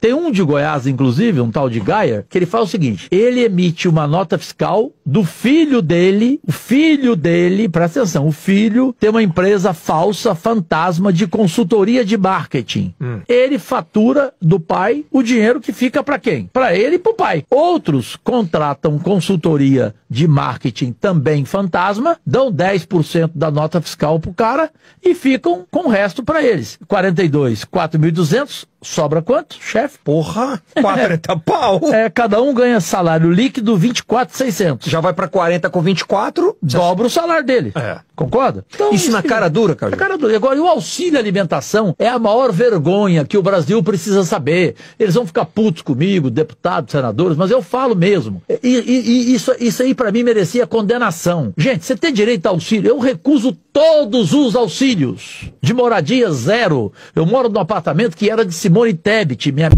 Tem um de Goiás, inclusive, um tal de Gaia, que ele faz o seguinte: ele emite uma nota fiscal do filho dele, o filho dele, presta atenção, o filho tem uma empresa falsa, fantasma de consultoria de marketing. Hum. Ele fatura do pai o dinheiro que fica para quem? Para ele e para o pai. Outros contratam consultoria de marketing também fantasma, dão 10% da nota fiscal pro cara e ficam com o resto para eles. 42, 4.200 Sobra quanto, chefe? Porra, 40 pau. É, cada um ganha salário líquido 24,600. Já já vai para 40 com 24, dobra o salário dele. É. Concorda? Então, isso, na cara dura, cara. Na cara dura. Agora, e o auxílio alimentação é a maior vergonha que o Brasil precisa saber. Eles vão ficar putos comigo, deputados, senadores, mas eu falo mesmo. E, e, e isso, isso aí para mim merecia condenação. Gente, você tem direito a auxílio? Eu recuso todos os auxílios. De moradia, zero. Eu moro num apartamento que era de Simone Tebet, minha